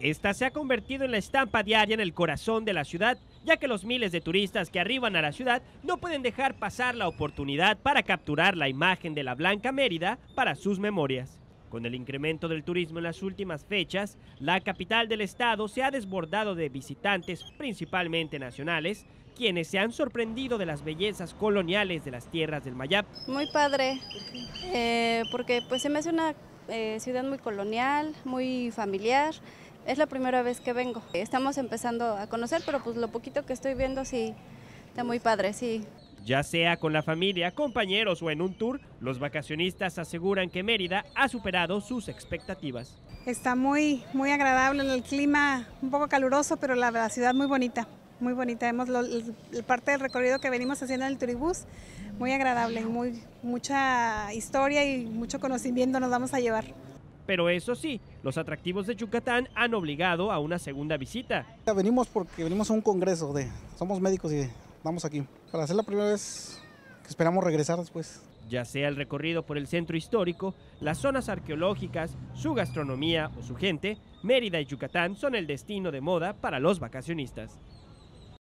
Esta se ha convertido en la estampa diaria en el corazón de la ciudad, ya que los miles de turistas que arriban a la ciudad no pueden dejar pasar la oportunidad para capturar la imagen de la Blanca Mérida para sus memorias. Con el incremento del turismo en las últimas fechas, la capital del estado se ha desbordado de visitantes, principalmente nacionales, quienes se han sorprendido de las bellezas coloniales de las tierras del Mayap. Muy padre, eh, porque pues se me hace una eh, ciudad muy colonial, muy familiar. Es la primera vez que vengo. Estamos empezando a conocer, pero pues lo poquito que estoy viendo sí está muy padre, sí. Ya sea con la familia, compañeros o en un tour, los vacacionistas aseguran que Mérida ha superado sus expectativas. Está muy, muy agradable el clima, un poco caluroso, pero la, ciudad muy bonita, muy bonita. Hemos parte del recorrido que venimos haciendo en el turibús, muy agradable, muy, mucha historia y mucho conocimiento nos vamos a llevar. Pero eso sí, los atractivos de Yucatán han obligado a una segunda visita. Venimos porque venimos a un congreso de, somos médicos y aquí. Para hacer la primera vez que esperamos regresar después. Ya sea el recorrido por el centro histórico, las zonas arqueológicas, su gastronomía o su gente, Mérida y Yucatán son el destino de moda para los vacacionistas.